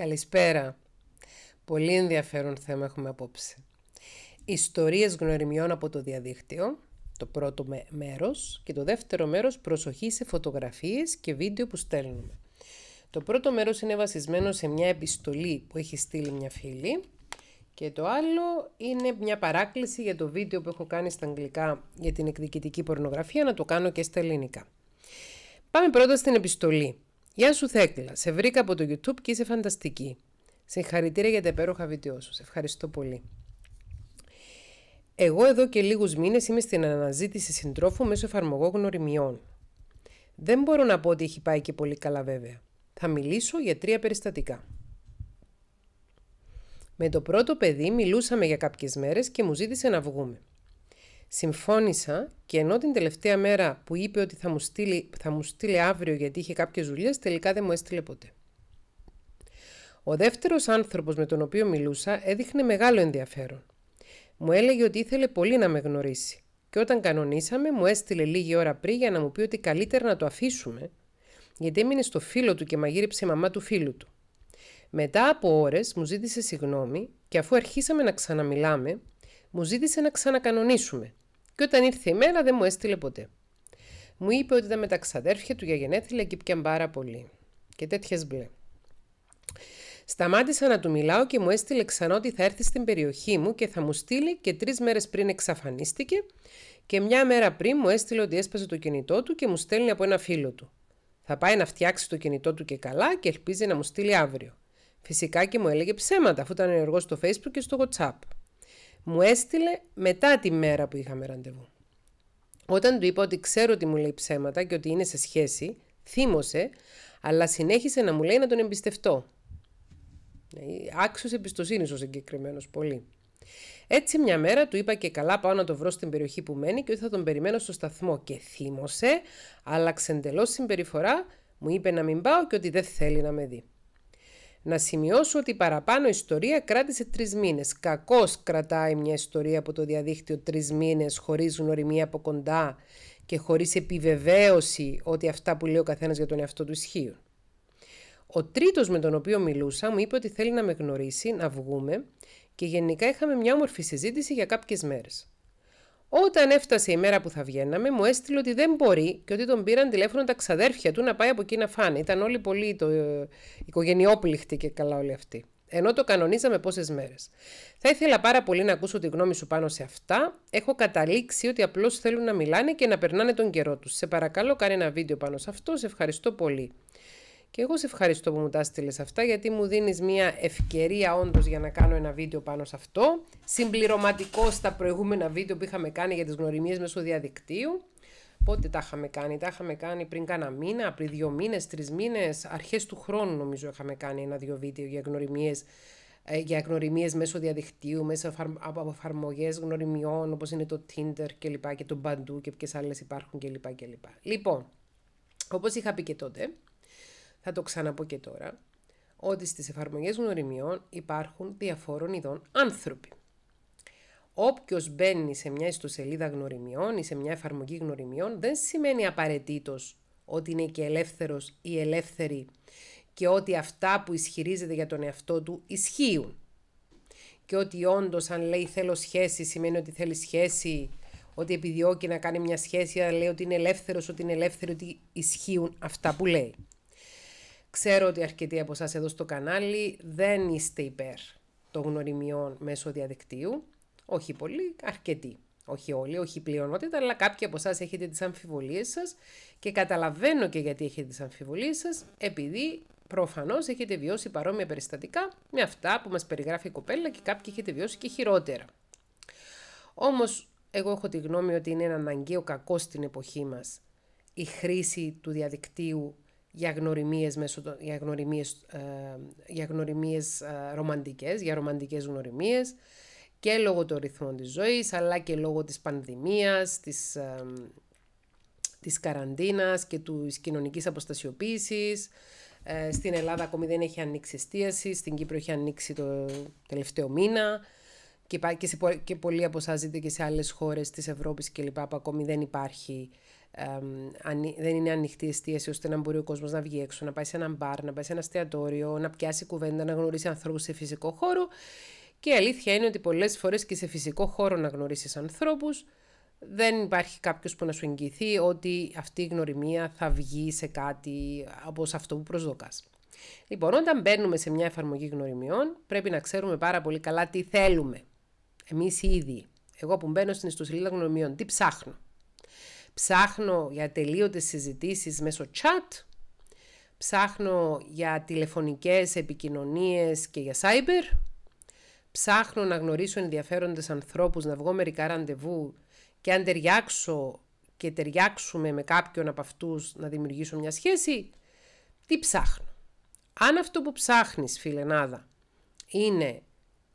Καλησπέρα. Πολύ ενδιαφέρον θέμα έχουμε απόψε. Ιστορίες γνωριμιών από το διαδίκτυο, το πρώτο μέρος και το δεύτερο μέρος προσοχή σε φωτογραφίες και βίντεο που στέλνουμε. Το πρώτο μέρος είναι βασισμένο σε μια επιστολή που έχει στείλει μια φίλη και το άλλο είναι μια παράκληση για το βίντεο που έχω κάνει στα αγγλικά για την εκδικητική πορνογραφία να το κάνω και στα ελληνικά. Πάμε πρώτα στην επιστολή. Γεια σου Θέκλα, σε βρήκα από το YouTube και είσαι φανταστική. Συγχαρητήρια για τα υπέροχα βίντεο σου. Σε ευχαριστώ πολύ. Εγώ εδώ και λίγους μήνες είμαι στην αναζήτηση συντρόφου μέσω εφαρμογό γνωριμιών. Δεν μπορώ να πω ότι έχει πάει και πολύ καλά βέβαια. Θα μιλήσω για τρία περιστατικά. Με το πρώτο παιδί μιλούσαμε για κάποιες μέρες και μου ζήτησε να βγούμε. Συμφώνησα και ενώ την τελευταία μέρα που είπε ότι θα μου στείλει, θα μου στείλει αύριο γιατί είχε κάποιες δουλειές, τελικά δεν μου έστειλε ποτέ. Ο δεύτερος άνθρωπος με τον οποίο μιλούσα έδειχνε μεγάλο ενδιαφέρον. Μου έλεγε ότι ήθελε πολύ να με γνωρίσει και όταν κανονίσαμε μου έστειλε λίγη ώρα πριν για να μου πει ότι καλύτερα να το αφήσουμε γιατί έμεινε στο φίλο του και μαγείρεψε η μαμά του φίλου του. Μετά από ώρες μου ζήτησε συγγνώμη και αφού αρχίσαμε να ξαναμιλάμε, μου ζήτησε να ξανακανονίσουμε. Και όταν ήρθε η μέρα δεν μου έστειλε ποτέ. Μου είπε ότι ήταν με τα ξαδέρφια του για γενέθλια και πιαν πάρα πολύ. Και τέτοιες μπλε. Σταμάτησα να του μιλάω και μου έστειλε ξανά ότι θα έρθει στην περιοχή μου και θα μου στείλει και τρεις μέρες πριν εξαφανίστηκε και μια μέρα πριν μου έστειλε ότι έσπασε το κινητό του και μου στέλνει από ένα φίλο του. Θα πάει να φτιάξει το κινητό του και καλά και ελπίζει να μου στείλει αύριο. Φυσικά και μου έλεγε ψέματα αφού ήταν ενεργός στο Facebook και στο WhatsApp. Μου έστειλε μετά τη μέρα που είχαμε ραντεβού. Όταν του είπα ότι ξέρω ότι μου λέει ψέματα και ότι είναι σε σχέση, θύμωσε, αλλά συνέχισε να μου λέει να τον εμπιστευτώ. Ε, άξιος εμπιστοσύνης ο συγκεκριμένος πολύ. Έτσι μια μέρα του είπα και καλά πάω να το βρω στην περιοχή που μένει και ότι θα τον περιμένω στο σταθμό και θύμωσε, άλλαξε εντελώς συμπεριφορά, μου είπε να μην πάω και ότι δεν θέλει να με δει. Να σημειώσω ότι η παραπάνω ιστορία κράτησε τρεις μήνες. Κακώς κρατάει μια ιστορία από το διαδίκτυο τρεις μήνες χωρί γνωριμία από κοντά και χωρίς επιβεβαίωση ότι αυτά που λέει ο καθένας για τον εαυτό του ισχύουν. Ο τρίτος με τον οποίο μιλούσα μου είπε ότι θέλει να με γνωρίσει, να βγούμε και γενικά είχαμε μια όμορφη συζήτηση για κάποιες μέρες. Όταν έφτασε η μέρα που θα βγαίναμε, μου έστειλε ότι δεν μπορεί και ότι τον πήραν τηλέφωνο τα ξαδέρφια του να πάει από εκεί να φάνε. Ήταν όλοι πολύ το, ε, και καλά όλοι αυτοί. Ενώ το κανονίζαμε πόσες μέρες. Θα ήθελα πάρα πολύ να ακούσω τη γνώμη σου πάνω σε αυτά. Έχω καταλήξει ότι απλώς θέλουν να μιλάνε και να περνάνε τον καιρό τους. Σε παρακαλώ, κάνε ένα βίντεο πάνω σε αυτό. Σε ευχαριστώ πολύ. Και εγώ σε ευχαριστώ που μου τα στείλες αυτά, γιατί μου δίνεις μια ευκαιρία όντως για να κάνω ένα βίντεο πάνω σε αυτό. Συμπληρωματικό στα προηγούμενα βίντεο που είχαμε κάνει για τις γνωριμίες μέσω διαδικτύου. Πότε τα είχαμε κάνει, τα είχαμε κάνει πριν κάνα μήνα, πριν δύο μήνες, τρεις μήνες, αρχές του χρόνου νομίζω είχαμε κάνει ένα-δύο βίντεο για γνωριμίες, ε, για γνωριμίες μέσω διαδικτύου, μέσα από εφαρμογέ γνωριμιών όπως είναι το Tinder και και το Bandu, και ποιες άλλες υπάρχουν κλπ. Λοιπόν, όπως είχα πει και τότε, θα το ξαναπώ και τώρα, ότι στις εφαρμογές γνωριμιών υπάρχουν διαφόρων ειδών άνθρωποι. Όποιος μπαίνει σε μια ιστοσελίδα γνωριμιών ή σε μια εφαρμογή γνωριμιών δεν σημαίνει απαραίτητος ότι είναι και ελεύθερος ή ελεύθερη και ότι αυτά που ισχυρίζεται για τον εαυτό του ισχύουν. Και ότι όντως αν λέει θέλω σχέση σημαίνει ότι θέλει σχέση, ότι επιδιώκει να κάνει μια σχέση, αλλά λέει ότι είναι ελεύθερος ότι είναι ελεύθερη, ότι ισχύουν αυτά που λέει. Ξέρω ότι αρκετοί από εσάς εδώ στο κανάλι δεν είστε υπέρ των γνωριμιών μέσω διαδικτύου. Όχι πολύ, αρκετοί. Όχι όλοι, όχι η πλειονότητα, αλλά κάποιοι από εσάς έχετε τις αμφιβολίες σας και καταλαβαίνω και γιατί έχετε τις αμφιβολίες σας, επειδή προφανώς έχετε βιώσει παρόμοια περιστατικά με αυτά που μας περιγράφει η κοπέλα και κάποιοι έχετε βιώσει και χειρότερα. Όμως, εγώ έχω τη γνώμη ότι είναι ένα αναγκαίο κακό στην εποχή μας η χρήση του διαδικτύου για γνωριμίες, μέσω, για γνωριμίες, ε, για γνωριμίες ε, ρομαντικές, για ρομαντικές γνωριμίες και λόγω των ρυθμών της ζωής αλλά και λόγω της πανδημίας, της, ε, της καραντίνας και του κοινωνικής αποστασιοποίησης. Ε, στην Ελλάδα ακόμη δεν έχει ανοίξει εστίαση, στην Κύπρο έχει ανοίξει το τελευταίο μήνα και, και, και πολλοί από και σε άλλες χώρες της Ευρώπης κλπ. που ακόμη δεν υπάρχει δεν είναι ανοιχτή εστίαση ώστε να μπορεί ο κόσμος να βγει έξω, να πάει σε ένα μπαρ, να πάει σε ένα εστιατόριο, να πιάσει κουβέντα, να γνωρίσει ανθρώπους σε φυσικό χώρο. Και η αλήθεια είναι ότι πολλές φορές και σε φυσικό χώρο να γνωρίσεις ανθρώπους, δεν υπάρχει κάποιος που να σου εγγυηθεί ότι αυτή η γνωριμία θα βγει σε κάτι από αυτό που προσδοκα. Λοιπόν, όταν μπαίνουμε σε μια εφαρμογή γνωριμιών, πρέπει να ξέρουμε πάρα πολύ καλά τι θέλουμε. Εμείς οι ίδιοι. Εγώ που μπαίνω στην ιστοσελίδα γνωριμιών, τι ψάχνω. Ψάχνω για τελείωτες συζητήσεις μέσω chat. Ψάχνω για τηλεφωνικές επικοινωνίες και για cyber. Ψάχνω να γνωρίσω ενδιαφέροντες ανθρώπους, να βγω μερικά ραντεβού και αν ταιριάξω και ταιριάξουμε με κάποιον από αυτούς να δημιουργήσω μια σχέση, τι ψάχνω. Αν αυτό που ψάχνεις, φιλενάδα, είναι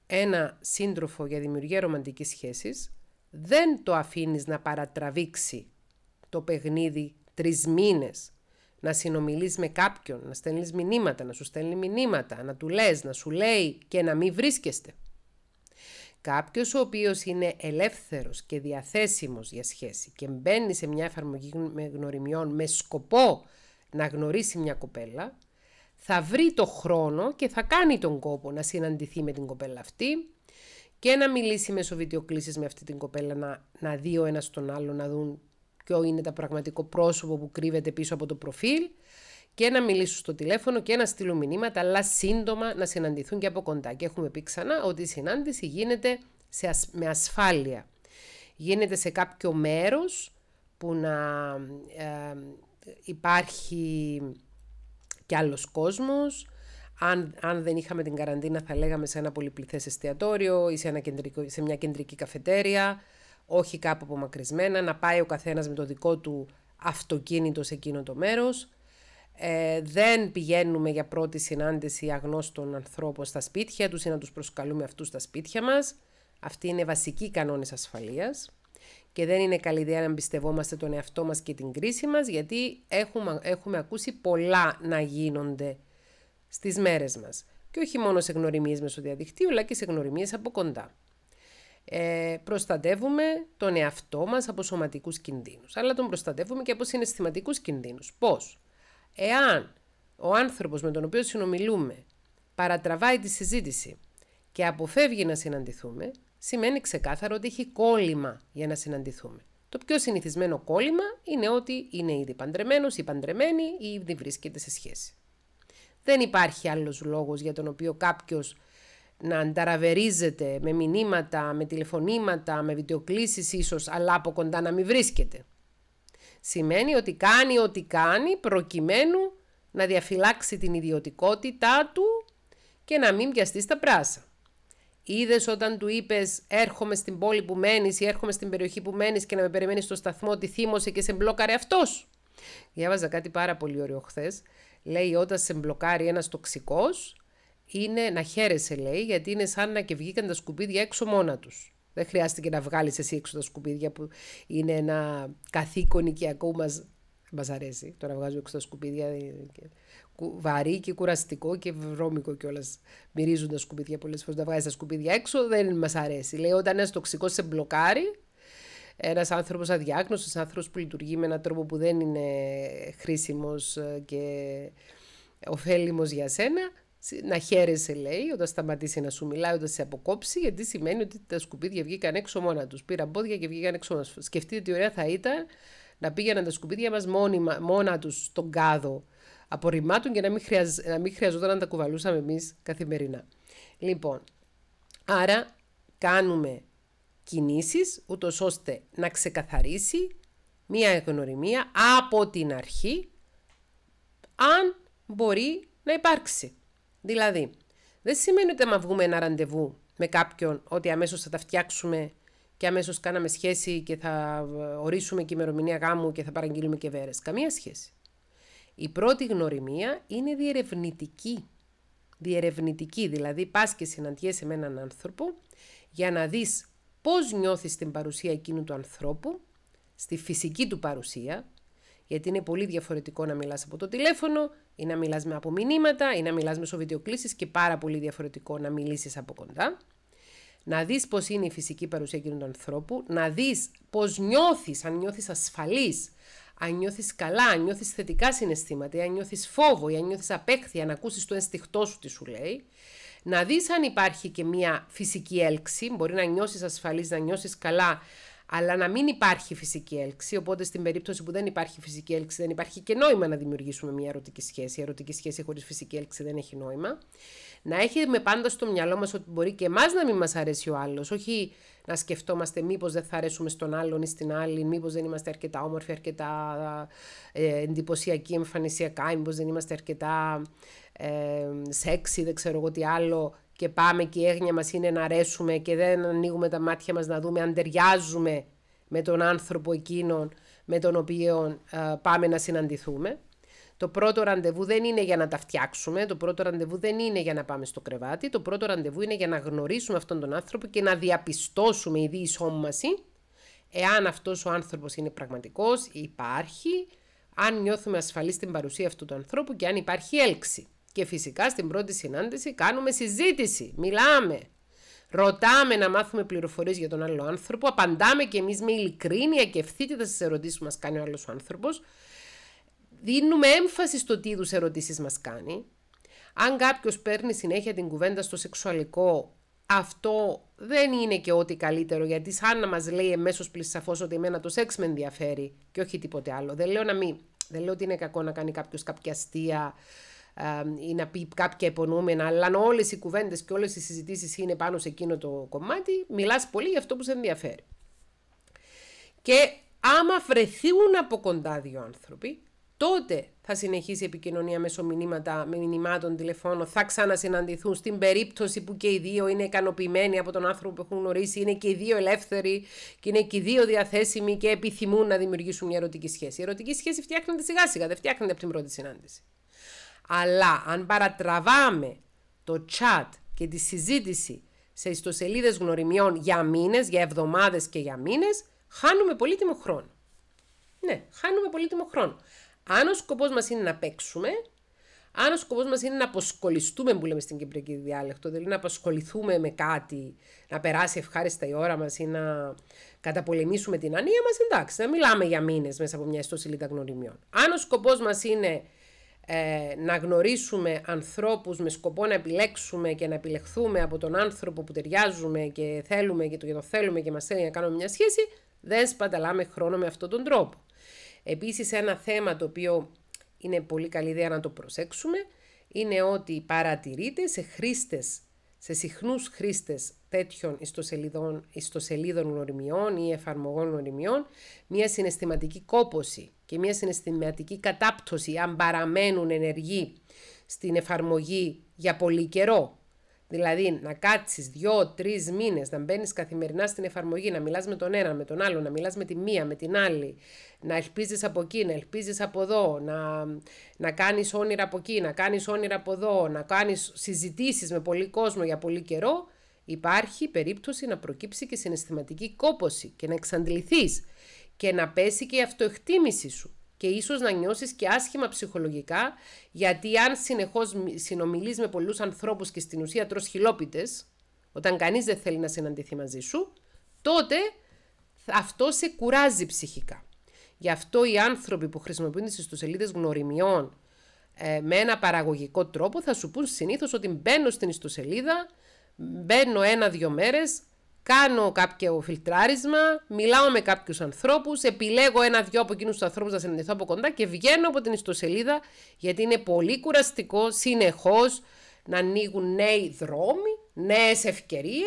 ένα σύντροφο για δημιουργία ρομαντικής σχέσης, δεν το αφήνεις να παρατραβήξει το παιχνίδι τρεις μήνες. Να συνομιλείς με κάποιον, να στέλνεις μηνύματα, να σου στέλνει μηνύματα, να του λες, να σου λέει και να μην βρίσκεστε. Κάποιος ο οποίος είναι ελεύθερος και διαθέσιμος για σχέση και μπαίνει σε μια εφαρμογή γνωριμιών με σκοπό να γνωρίσει μια κοπέλα, θα βρει το χρόνο και θα κάνει τον κόπο να συναντηθεί με την κοπέλα αυτή και να μιλήσει μέσω βιντεοκλήσεις με αυτή την κοπέλα, να, να δει ο ένας τον άλλο, να δουν ποιο είναι το πραγματικό πρόσωπο που κρύβεται πίσω από το προφίλ και να μιλήσουν στο τηλέφωνο και να στείλουν μηνύματα, αλλά σύντομα να συναντηθούν και από κοντά. Και έχουμε πει ξανά ότι η συνάντηση γίνεται σε με ασφάλεια. Γίνεται σε κάποιο μέρος που να ε, υπάρχει κι άλλος κόσμος. Αν, αν δεν είχαμε την καραντίνα θα λέγαμε σε ένα πολυπληθές εστιατόριο ή σε, σε μια κεντρική καφετέρια όχι κάπου απομακρυσμένα, να πάει ο καθένας με το δικό του αυτοκίνητο σε εκείνο το μέρος. Ε, δεν πηγαίνουμε για πρώτη συνάντηση αγνώστων ανθρώπων στα σπίτια τους ή να τους προσκαλούμε αυτούς στα σπίτια μας. Αυτοί είναι βασικοί κανόνες ασφαλείας και δεν είναι καλή ιδέα να εμπιστευόμαστε τον εαυτό μας και την κρίση μας γιατί έχουμε, έχουμε ακούσει πολλά να γίνονται στις μέρες μας. Και όχι μόνο σε γνωριμίες μέσω διαδικτύου, αλλά και σε γνωριμίες από κοντά ε, προστατεύουμε τον εαυτό μας από σωματικούς κινδύνους, αλλά τον προστατεύουμε και από συναισθηματικούς κινδύνους. Πώς? Εάν ο άνθρωπος με τον οποίο συνομιλούμε παρατραβάει τη συζήτηση και αποφεύγει να συναντηθούμε, σημαίνει ξεκάθαρο ότι έχει κόλλημα για να συναντηθούμε. Το πιο συνηθισμένο κόλλημα είναι ότι είναι ήδη παντρεμένος ή παντρεμένη ή ήδη βρίσκεται σε σχέση. Δεν υπάρχει άλλος λόγος για τον οποίο κάποιος να ανταραβερίζεται με μηνύματα, με τηλεφωνήματα, με βιντεοκλήσεις ίσως, αλλά από κοντά να μην βρίσκεται. Σημαίνει ότι κάνει ό,τι κάνει προκειμένου να διαφυλάξει την ιδιωτικότητά του και να μην πιαστεί στα πράσα. Είδες όταν του είπες Έρχομαι στην πόλη που μένεις ή έρχομαι στην περιοχή που μένεις και να με περιμένεις στο σταθμό ότι θύμωσε και σε μπλόκαρε αυτός. Διάβαζα κάτι πάρα πολύ ωραίο χθες. Λέει: Όταν σε μπλοκάρει ένας τοξικός, είναι να χαίρεσαι, λέει, γιατί είναι σαν να και βγήκαν τα σκουπίδια έξω μόνα τους. Δεν χρειάστηκε να βγάλεις εσύ έξω τα σκουπίδια που είναι ένα καθήκον οικιακό που μας, αρέσει. Το να βγάζουμε έξω τα σκουπίδια βαρύ και κουραστικό και βρώμικο κιόλας. Μυρίζουν τα σκουπίδια πολλές φορές. Να βγάζεις τα σκουπίδια έξω δεν μας αρέσει. Λέει όταν ένας τοξικός σε μπλοκάρει, ένας άνθρωπος αδιάγνωστος, ένας άνθρωπος που λειτουργεί με έναν τρόπο που δεν είναι χρήσιμος ε, και ωφέλιμος για σένα, να χαίρεσαι, λέει, όταν σταματήσει να σου μιλάει, όταν σε αποκόψει, γιατί σημαίνει ότι τα σκουπίδια βγήκαν έξω μόνα τους. Πήραν πόδια και βγήκαν έξω μόνα τους. Σκεφτείτε τι ωραία θα ήταν να πήγαιναν τα σκουπίδια μας μόνα τους στον κάδο απορριμμάτων και να μην, χρειαζόταν να τα κουβαλούσαμε εμείς καθημερινά. Λοιπόν, άρα κάνουμε κινήσεις ούτως ώστε να ξεκαθαρίσει μία γνωριμία από την αρχή αν μπορεί να υπάρξει. Δηλαδή, δεν σημαίνει ότι άμα βγούμε ένα ραντεβού με κάποιον ότι αμέσως θα τα φτιάξουμε και αμέσως κάναμε σχέση και θα ε, ορίσουμε και ημερομηνία γάμου και θα παραγγείλουμε και βέρες. Καμία σχέση. Η πρώτη γνωριμία είναι διερευνητική. Διερευνητική, δηλαδή πας και συναντιέσαι με έναν άνθρωπο για να δεις πώς νιώθεις την παρουσία εκείνου του ανθρώπου, στη φυσική του παρουσία, γιατί είναι πολύ διαφορετικό να μιλάς από το τηλέφωνο ή να μιλάς με απομηνύματα ή να μιλάς μέσω βιντεοκλήσης και πάρα πολύ διαφορετικό να μιλήσεις από κοντά. Να δεις πώς είναι η φυσική παρουσία εκείνου του ανθρώπου, να δεις πώς νιώθεις, αν νιώθεις ασφαλής, αν νιώθεις καλά, αν νιώθεις θετικά συναισθήματα, αν νιώθεις φόβο ή αν νιώθεις απέχθεια, να ακούσεις το ένστιχτό σου τι σου λέει. Να δεις αν υπάρχει και μια φυσική έλξη. Μπορεί να νιώσεις ασφαλής, να νιώσεις καλά, αλλά να μην υπάρχει φυσική έλξη. Οπότε στην περίπτωση που δεν υπάρχει φυσική έλξη, δεν υπάρχει και νόημα να δημιουργήσουμε μια ερωτική σχέση. Η ερωτική σχέση χωρίς φυσική έλξη δεν έχει νόημα. Να έχουμε πάντα στο μυαλό μας ότι μπορεί και εμάς να μην μας αρέσει ο άλλος. Όχι να σκεφτόμαστε μήπως δεν θα αρέσουμε στον άλλον ή στην άλλη, μήπως δεν είμαστε αρκετά όμορφοι, αρκετά ε, εντυπωσιακοί εμφανισιακά, μήπως δεν είμαστε αρκετά ε, σεξι, δεν ξέρω εγώ τι άλλο και πάμε και η έγνοια μας είναι να αρέσουμε και δεν ανοίγουμε τα μάτια μας να δούμε αν ταιριάζουμε με τον άνθρωπο εκείνον με τον οποίο πάμε να συναντηθούμε. Το πρώτο ραντεβού δεν είναι για να τα φτιάξουμε, το πρώτο ραντεβού δεν είναι για να πάμε στο κρεβάτι, το πρώτο ραντεβού είναι για να γνωρίσουμε αυτόν τον άνθρωπο και να διαπιστώσουμε η διεισόμαση εάν αυτός ο άνθρωπος είναι πραγματικός, υπάρχει, αν νιώθουμε ασφαλείς στην παρουσία αυτού του ανθρώπου και αν υπάρχει έλξη. Και φυσικά στην πρώτη συνάντηση κάνουμε συζήτηση, μιλάμε, ρωτάμε να μάθουμε πληροφορίες για τον άλλο άνθρωπο, απαντάμε και εμείς με ειλικρίνεια και ευθύτητα στις ερωτήσεις που μας κάνει ο άλλος ο άνθρωπος, δίνουμε έμφαση στο τι είδους ερωτήσεις μας κάνει. Αν κάποιος παίρνει συνέχεια την κουβέντα στο σεξουαλικό, αυτό δεν είναι και ό,τι καλύτερο, γιατί σαν να μας λέει εμέσως πλησσαφώς ότι εμένα το σεξ με ενδιαφέρει και όχι τίποτε άλλο. Δεν λέω, να μην, δεν λέω ότι είναι κακό να κάνει κάποιος κάποια αστεία, ή να πει κάποια υπονοούμενα, αλλά αν όλες οι κουβέντες και όλες οι συζητήσεις είναι πάνω σε εκείνο το κομμάτι, μιλάς πολύ για αυτό που σε ενδιαφέρει. Και άμα βρεθούν από κοντά δύο άνθρωποι, τότε θα συνεχίσει η επικοινωνία μέσω μηνύματα, μηνυμάτων, τηλεφώνων, θα ξανασυναντηθούν στην περίπτωση που και οι δύο είναι ικανοποιημένοι από τον άνθρωπο που έχουν γνωρίσει, είναι και οι δύο ελεύθεροι και είναι και οι δύο διαθέσιμοι και επιθυμούν να δημιουργήσουν μια ερωτική σχέση. Η ερωτική σχέση φτιάχνεται σιγά σιγά, δεν φτιάχνεται από την πρώτη συνάντηση. Αλλά αν παρατραβάμε το chat και τη συζήτηση σε ιστοσελίδες γνωριμιών για μήνες, για εβδομάδες και για μήνες, χάνουμε πολύτιμο χρόνο. Ναι, χάνουμε πολύτιμο χρόνο. Αν ο σκοπός μας είναι να παίξουμε, αν ο σκοπός μας είναι να αποσχοληθούμε, που λέμε στην κυπριακή διάλεκτο, δηλαδή να απασχοληθούμε με κάτι, να περάσει ευχάριστα η ώρα μας ή να καταπολεμήσουμε την ανία μας, εντάξει, να μιλάμε για μήνες μέσα από μια ιστοσελίδα γνωριμιών. Αν ο σκοπός μας είναι ε, να γνωρίσουμε ανθρώπους με σκοπό να επιλέξουμε και να επιλεχθούμε από τον άνθρωπο που ταιριάζουμε και θέλουμε και το, και θέλουμε και μας θέλει να κάνουμε μια σχέση, δεν σπαταλάμε χρόνο με αυτόν τον τρόπο. Επίσης ένα θέμα το οποίο είναι πολύ καλή ιδέα να το προσέξουμε είναι ότι παρατηρείται σε χρήστες, σε συχνούς χρήστες τέτοιων ιστοσελίδων, ιστοσελίδων γνωριμιών ή εφαρμογών γνωριμιών μια συναισθηματική κόποση και μια συναισθηματική κατάπτωση αν παραμένουν ενεργοί στην εφαρμογή για πολύ καιρό. Δηλαδή να κάτσεις δύο-τρει μήνες, να μπαίνεις καθημερινά στην εφαρμογή, να μιλάς με τον ένα, με τον άλλο, να μιλάς με τη μία, με την άλλη, να ελπίζεις από εκεί, να ελπίζεις από εδώ, να, να κάνεις όνειρα από εκεί, να κάνεις όνειρα από εδώ, να κάνεις συζητήσεις με πολύ κόσμο για πολύ καιρό, υπάρχει περίπτωση να προκύψει και συναισθηματική κόπωση και να εξαντληθείς και να πέσει και η αυτοεκτίμηση σου και ίσως να νιώσεις και άσχημα ψυχολογικά γιατί αν συνεχώς συνομιλείς με πολλούς ανθρώπους και στην ουσία τρως χιλόπιτες, όταν κανείς δεν θέλει να συναντηθεί μαζί σου, τότε αυτό σε κουράζει ψυχικά. Γι' αυτό οι άνθρωποι που χρησιμοποιούν τις ιστοσελίδες γνωριμιών ε, με ένα παραγωγικό τρόπο θα σου πούν συνήθως ότι μπαίνω στην ιστοσελίδα, μπαίνω ένα-δυο μέρες, κάνω κάποιο φιλτράρισμα, μιλάω με κάποιους ανθρώπους, επιλέγω ένα-δυο από εκείνους τους ανθρώπους να συναντηθώ από κοντά και βγαίνω από την ιστοσελίδα, γιατί είναι πολύ κουραστικό συνεχώς να ανοίγουν νέοι δρόμοι, νέες ευκαιρίες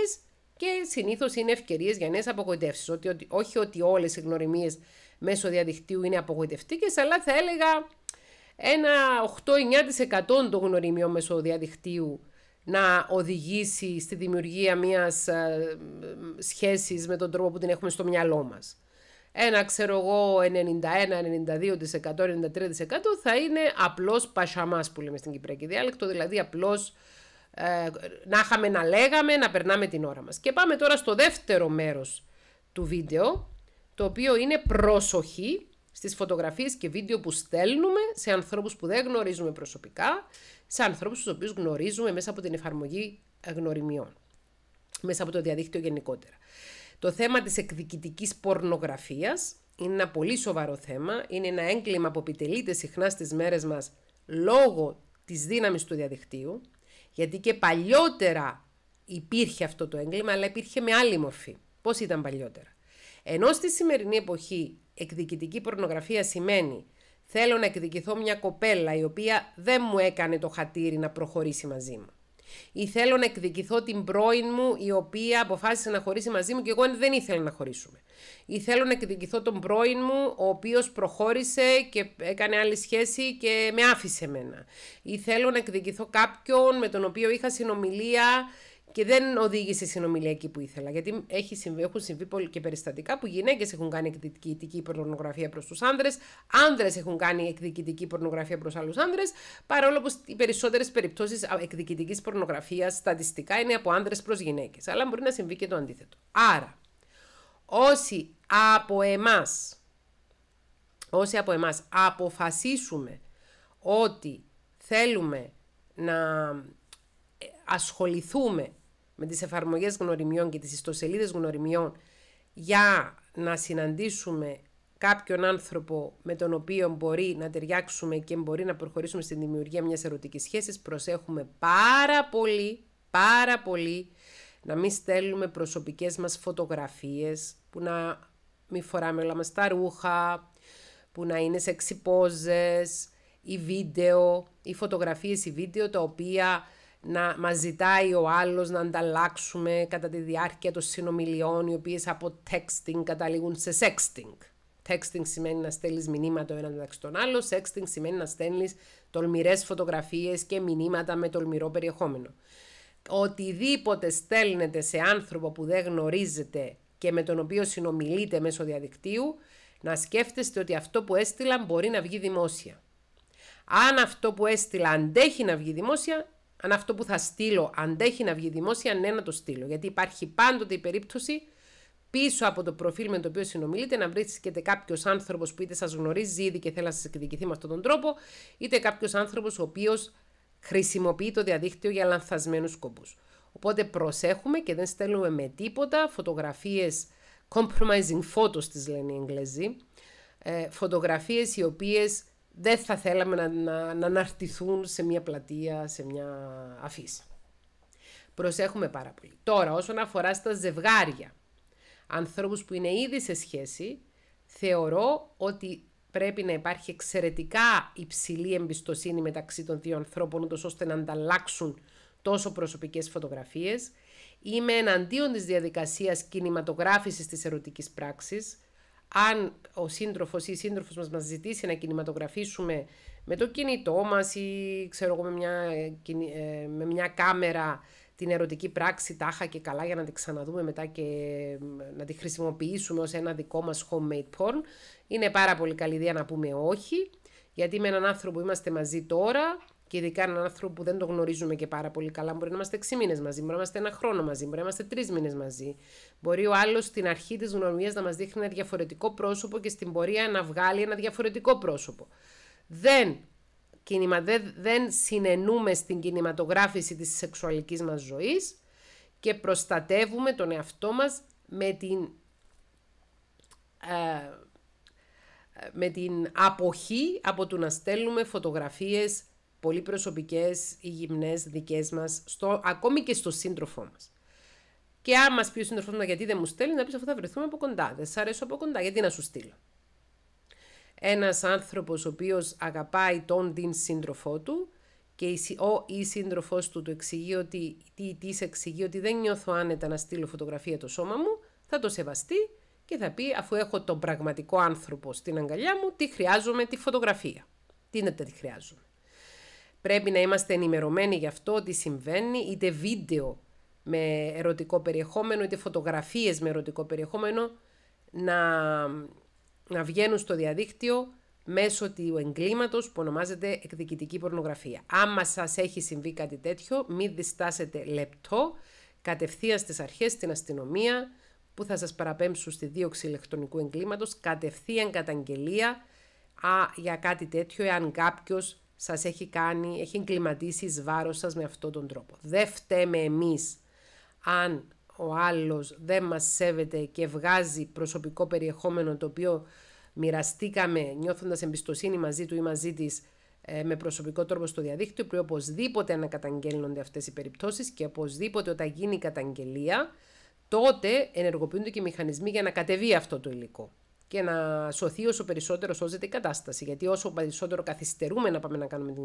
και συνήθως είναι ευκαιρίες για νέες απογοητεύσεις. Ότι, ότι, όχι ότι όλες οι γνωριμίες μέσω διαδικτύου είναι απογοητευτικές, αλλά θα έλεγα ένα 8-9% των γνωριμιών μέσω διαδικτύου να οδηγήσει στη δημιουργία μιας ε, σχέσης με τον τρόπο που την έχουμε στο μυαλό μας. Ένα, ξέρω εγώ, 91, 92%, 93% θα είναι απλώς πασαμάς που λέμε στην Κυπριακή Διάλεκτο, δηλαδή απλώς ε, να είχαμε να λέγαμε, να περνάμε την ώρα μας. Και πάμε τώρα στο δεύτερο μέρος του βίντεο, το οποίο είναι προσοχή στις φωτογραφίες και βίντεο που στέλνουμε σε ανθρώπους που δεν γνωρίζουμε προσωπικά, σε ανθρώπους τους οποίους γνωρίζουμε μέσα από την εφαρμογή ε, γνωριμιών, μέσα από το διαδίκτυο γενικότερα. Το θέμα της εκδικητικής πορνογραφίας είναι ένα πολύ σοβαρό θέμα, είναι ένα έγκλημα που επιτελείται συχνά στις μέρες μας λόγω της δύναμης του διαδικτύου, γιατί και παλιότερα υπήρχε αυτό το έγκλημα, αλλά υπήρχε με άλλη μορφή. Πώς ήταν παλιότερα. Ενώ στη σημερινή εποχή Εκδικητική πορνογραφία σημαίνει θέλω να εκδικηθώ μια κοπέλα η οποία δεν μου έκανε το χατήρι να προχωρήσει μαζί μου. Ή θέλω να εκδικηθώ την πρώην μου η οποία αποφάσισε να χωρίσει μαζί μου και εγώ δεν ήθελα να χωρίσουμε. Ή θέλω να εκδικηθώ τον πρώην μου ο οποίος προχώρησε και έκανε άλλη σχέση και με άφησε μένα. Ή θέλω να εκδικηθώ κάποιον με τον οποίο είχα συνομιλία και δεν οδήγησε η συνομιλία εκεί που ήθελα. Γιατί έχει συμβεί, έχουν συμβεί και περιστατικά που γυναίκες έχουν κάνει εκδικητική πορνογραφία προς τους άνδρες, άνδρες έχουν κάνει εκδικητική πορνογραφία προς άλλους άνδρες, παρόλο που οι περισσότερες περιπτώσεις εκδικητικής πορνογραφίας στατιστικά είναι από άνδρες προς γυναίκες. Αλλά μπορεί να συμβεί και το αντίθετο. Άρα, όσοι από εμάς. Όσοι από εμάς αποφασίσουμε ότι θέλουμε να ε, ασχοληθούμε με τις εφαρμογές γνωριμιών και τις ιστοσελίδες γνωριμιών για να συναντήσουμε κάποιον άνθρωπο με τον οποίο μπορεί να ταιριάξουμε και μπορεί να προχωρήσουμε στην δημιουργία μιας ερωτικής σχέσης, προσέχουμε πάρα πολύ, πάρα πολύ να μην στέλνουμε προσωπικές μας φωτογραφίες που να μην φοράμε όλα μας τα ρούχα, που να είναι σε ή βίντεο, ή φωτογραφίες ή βίντεο τα οποία να μας ζητάει ο άλλος να ανταλλάξουμε κατά τη διάρκεια των συνομιλιών οι οποίες από texting καταλήγουν σε sexting. Texting σημαίνει να στέλνεις μηνύματα ο ένας μεταξύ των άλλων. Sexting σημαίνει να στέλνεις τολμηρές φωτογραφίες και μηνύματα με τολμηρό περιεχόμενο. Οτιδήποτε στέλνετε σε άνθρωπο που δεν γνωρίζετε και με τον οποίο συνομιλείτε μέσω διαδικτύου, να σκέφτεστε ότι αυτό που έστειλαν μπορεί να βγει δημόσια. Αν αυτό που έστειλα αντέχει να βγει δημόσια, αν αυτό που θα στείλω αντέχει να βγει δημόσια, ναι να το στείλω. Γιατί υπάρχει πάντοτε η περίπτωση πίσω από το προφίλ με το οποίο συνομιλείτε να βρίσκεται κάποιος άνθρωπος που είτε σας γνωρίζει ήδη και θέλει να σας εκδικηθεί με αυτόν τον τρόπο, είτε κάποιος άνθρωπος ο οποίος χρησιμοποιεί το διαδίκτυο για λανθασμένους σκοπούς. Οπότε προσέχουμε και δεν στέλνουμε με τίποτα φωτογραφίες compromising photos τις λένε οι Εγγλέζοι, ε, οι οποίες δεν θα θέλαμε να, να, αναρτηθούν σε μια πλατεία, σε μια αφίσα. Προσέχουμε πάρα πολύ. Τώρα, όσον αφορά στα ζευγάρια, ανθρώπους που είναι ήδη σε σχέση, θεωρώ ότι πρέπει να υπάρχει εξαιρετικά υψηλή εμπιστοσύνη μεταξύ των δύο ανθρώπων, ώστε να ανταλλάξουν τόσο προσωπικές φωτογραφίες. Είμαι εναντίον της διαδικασίας κινηματογράφησης της ερωτικής πράξης, αν ο σύντροφος ή η σύντροφος μας ζητήσει να κινηματογραφήσουμε με το κινητό μας ή ξέρω εγώ με μια, ε, ε, με μια κάμερα την ερωτική πράξη τάχα και καλά για να τη ξαναδούμε μετά και να τη χρησιμοποιήσουμε ως ένα δικό μας homemade porn. Είναι πάρα πολύ καλή ιδέα να πούμε όχι, γιατί με έναν άνθρωπο που είμαστε μαζί τώρα και ειδικά έναν άνθρωπο που δεν το γνωρίζουμε και πάρα πολύ καλά. Μπορεί να είμαστε 6 μήνες μαζί, μπορεί να είμαστε ένα χρόνο μαζί, μπορεί να είμαστε 3 μήνες μαζί. Μπορεί ο άλλος στην αρχή της γνωριμία να μας δείχνει ένα διαφορετικό πρόσωπο και στην πορεία να βγάλει ένα διαφορετικό πρόσωπο. Δεν, κινημα, δεν, δεν συνενούμε στην κινηματογράφηση της σεξουαλικής μας ζωής και προστατεύουμε τον εαυτό μας με την, ε, με την αποχή από το να στέλνουμε φωτογραφίες πολύ προσωπικές ή γυμνές δικές μας, ακόμη και στο σύντροφό μας. Και αν μας πει ο σύντροφός μου γιατί δεν μου στέλνει, να πεις αυτό θα βρεθούμε από κοντά. Δεν σ' αρέσω από κοντά, γιατί να σου στείλω. Ένας άνθρωπος ο οποίος αγαπάει τον την σύντροφό του και ο ή σύντροφός του του εξηγεί ότι, τι, τι εξηγεί ότι δεν νιώθω άνετα να στείλω φωτογραφία το σώμα μου, θα το σεβαστεί και θα πει αφού έχω τον πραγματικό άνθρωπο στην αγκαλιά μου, τι χρειάζομαι τη φωτογραφία. Τι τη χρειάζομαι. Πρέπει να είμαστε ενημερωμένοι γι' αυτό, ότι συμβαίνει, είτε βίντεο με ερωτικό περιεχόμενο, είτε φωτογραφίες με ερωτικό περιεχόμενο, να, να βγαίνουν στο διαδίκτυο μέσω του εγκλήματος που ονομάζεται εκδικητική πορνογραφία. Άμα σας έχει συμβεί κάτι τέτοιο, μην διστάσετε λεπτό, κατευθείαν στις αρχές, στην αστυνομία, που θα σας παραπέμψουν στη δίωξη ηλεκτρονικού εγκλήματος, κατευθείαν καταγγελία α, για κάτι τέτοιο, εάν κάποιος σας έχει κάνει, έχει εγκληματίσει εις βάρος σας με αυτόν τον τρόπο. Δεν φταίμε εμείς αν ο άλλος δεν μας σέβεται και βγάζει προσωπικό περιεχόμενο το οποίο μοιραστήκαμε νιώθοντας εμπιστοσύνη μαζί του ή μαζί της ε, με προσωπικό τρόπο στο διαδίκτυο που οπωσδήποτε να αυτές οι περιπτώσεις και οπωσδήποτε όταν γίνει η καταγγελία τότε ενεργοποιούνται και οι μηχανισμοί για να κατεβεί αυτό το υλικό και να σωθεί όσο περισσότερο σώζεται η κατάσταση. Γιατί όσο περισσότερο καθυστερούμε να πάμε να κάνουμε την,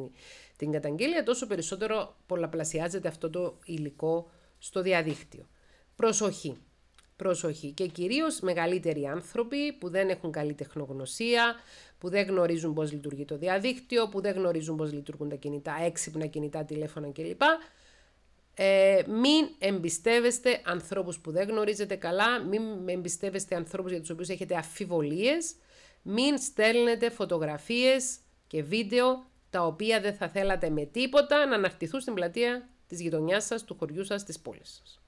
την καταγγελία, τόσο περισσότερο πολλαπλασιάζεται αυτό το υλικό στο διαδίκτυο. Προσοχή. Προσοχή. Και κυρίως μεγαλύτεροι άνθρωποι που δεν έχουν καλή τεχνογνωσία, που δεν γνωρίζουν πώς λειτουργεί το διαδίκτυο, που δεν γνωρίζουν πώς λειτουργούν τα κινητά, έξυπνα κινητά, τηλέφωνα κλπ. Ε, μην εμπιστεύεστε ανθρώπους που δεν γνωρίζετε καλά, μην εμπιστεύεστε ανθρώπους για τους οποίους έχετε αφιβολίες, μην στέλνετε φωτογραφίες και βίντεο τα οποία δεν θα θέλατε με τίποτα να αναρτηθούν στην πλατεία της γειτονιάς σας, του χωριού σας, της πόλης σας.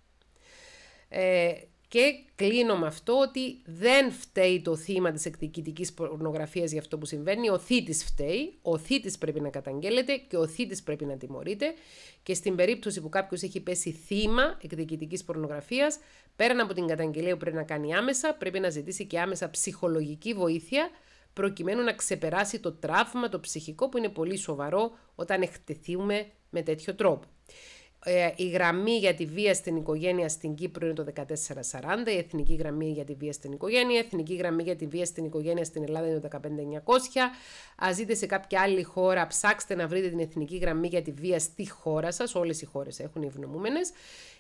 Ε, και κλείνω με αυτό ότι δεν φταίει το θύμα της εκδικητικής πορνογραφίας για αυτό που συμβαίνει. Ο θήτης φταίει, ο θήτης πρέπει να καταγγέλλεται και ο θήτης πρέπει να τιμωρείται. Και στην περίπτωση που κάποιος έχει πέσει θύμα εκδικητικής πορνογραφίας, πέραν από την καταγγελία που πρέπει να κάνει άμεσα, πρέπει να ζητήσει και άμεσα ψυχολογική βοήθεια, προκειμένου να ξεπεράσει το τραύμα, το ψυχικό που είναι πολύ σοβαρό όταν εκτεθούμε με τέτοιο τρόπο. Ε, η γραμμή για τη βία στην οικογένεια στην Κύπρο είναι το 1440, η εθνική γραμμή για τη βία στην οικογένεια, η εθνική γραμμή για τη βία στην οικογένεια στην Ελλάδα είναι το 15900. Α ζείτε σε κάποια άλλη χώρα, ψάξτε να βρείτε την εθνική γραμμή για τη βία στη χώρα σας. Όλες οι χώρες έχουν οι ευνομούμενες.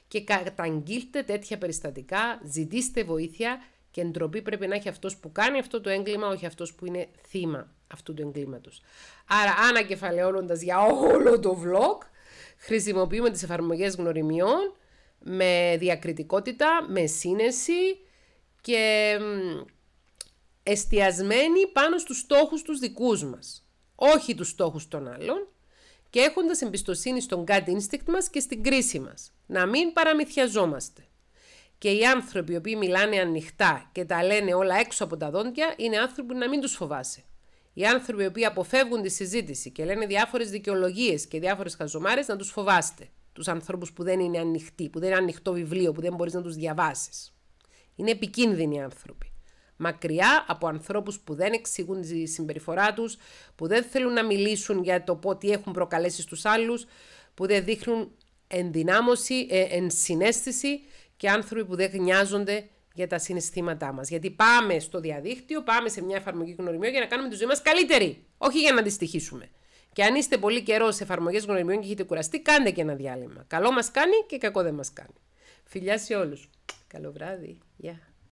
Και καταγγείλτε τέτοια περιστατικά, ζητήστε βοήθεια και ντροπή πρέπει να έχει αυτός που κάνει αυτό το έγκλημα, όχι αυτός που είναι θύμα αυτού του εγκλήματος. Άρα, ανακεφαλαιώνοντας για όλο το vlog, Χρησιμοποιούμε τις εφαρμογές γνωριμιών με διακριτικότητα, με σύνεση και εστιασμένοι πάνω στους στόχους τους δικούς μας, όχι τους στόχους των άλλων και έχοντας εμπιστοσύνη στον gut instinct μας και στην κρίση μας. Να μην παραμυθιαζόμαστε. Και οι άνθρωποι οι οποίοι μιλάνε ανοιχτά και τα λένε όλα έξω από τα δόντια είναι άνθρωποι που να μην τους φοβάσαι. Οι άνθρωποι οι οποίοι αποφεύγουν τη συζήτηση και λένε διάφορες δικαιολογίες και διάφορες χαζομάρες να τους φοβάστε. Τους ανθρώπους που δεν είναι ανοιχτοί, που δεν είναι ανοιχτό βιβλίο, που δεν μπορείς να τους διαβάσεις. Είναι επικίνδυνοι άνθρωποι. Μακριά από ανθρώπους που δεν εξηγούν τη συμπεριφορά τους, που δεν θέλουν να μιλήσουν για το τι έχουν προκαλέσει στους άλλους, που δεν δείχνουν ενδυνάμωση, ε, ενσυναίσθηση και άνθρωποι που δεν γνιάζονται για τα συναισθήματά μας. Γιατί πάμε στο διαδίκτυο, πάμε σε μια εφαρμογή γνωριμιών για να κάνουμε τη ζωή μας καλύτερη, όχι για να αντιστοιχίσουμε. Και αν είστε πολύ καιρό σε εφαρμογές γνωριμιών και έχετε κουραστεί, κάντε και ένα διάλειμμα. Καλό μας κάνει και κακό δεν μας κάνει. Φιλιά σε όλους. Καλό βράδυ. Γεια.